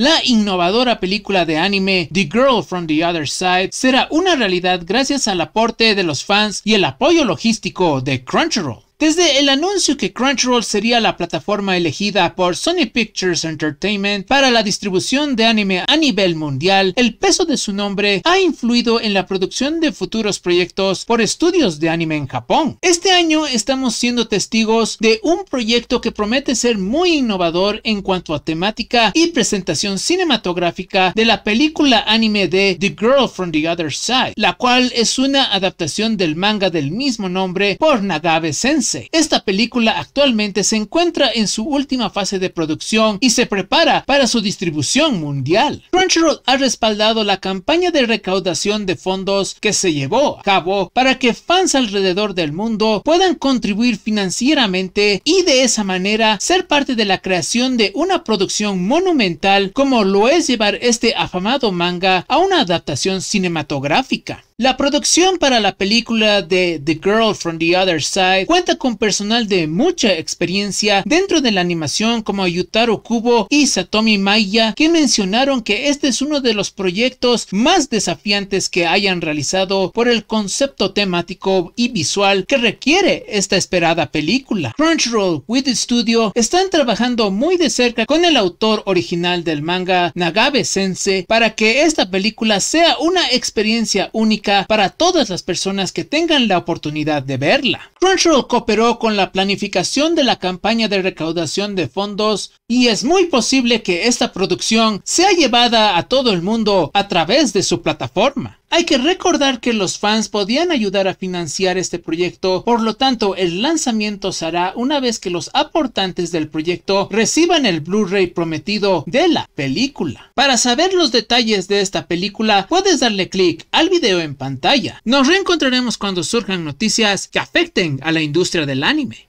La innovadora película de anime The Girl from the Other Side será una realidad gracias al aporte de los fans y el apoyo logístico de Crunchyroll. Desde el anuncio que Crunchyroll sería la plataforma elegida por Sony Pictures Entertainment para la distribución de anime a nivel mundial, el peso de su nombre ha influido en la producción de futuros proyectos por estudios de anime en Japón. Este año estamos siendo testigos de un proyecto que promete ser muy innovador en cuanto a temática y presentación cinematográfica de la película anime de The Girl from the Other Side, la cual es una adaptación del manga del mismo nombre por Nagabe Sensei esta película actualmente se encuentra en su última fase de producción y se prepara para su distribución mundial. Crunchyroll ha respaldado la campaña de recaudación de fondos que se llevó a cabo para que fans alrededor del mundo puedan contribuir financieramente y de esa manera ser parte de la creación de una producción monumental como lo es llevar este afamado manga a una adaptación cinematográfica. La producción para la película de The Girl from the Other Side cuenta con personal de mucha experiencia dentro de la animación como Yutaro Kubo y Satomi Maya que mencionaron que este es uno de los proyectos más desafiantes que hayan realizado por el concepto temático y visual que requiere esta esperada película. Crunchyroll with Studio están trabajando muy de cerca con el autor original del manga Nagabe Sensei para que esta película sea una experiencia única para todas las personas que tengan la oportunidad de verla. Crunchyroll cooperó con la planificación de la campaña de recaudación de fondos y es muy posible que esta producción sea llevada a todo el mundo a través de su plataforma. Hay que recordar que los fans podían ayudar a financiar este proyecto, por lo tanto el lanzamiento se hará una vez que los aportantes del proyecto reciban el Blu-ray prometido de la película. Para saber los detalles de esta película puedes darle clic al video en pantalla. Nos reencontraremos cuando surjan noticias que afecten a la industria del anime.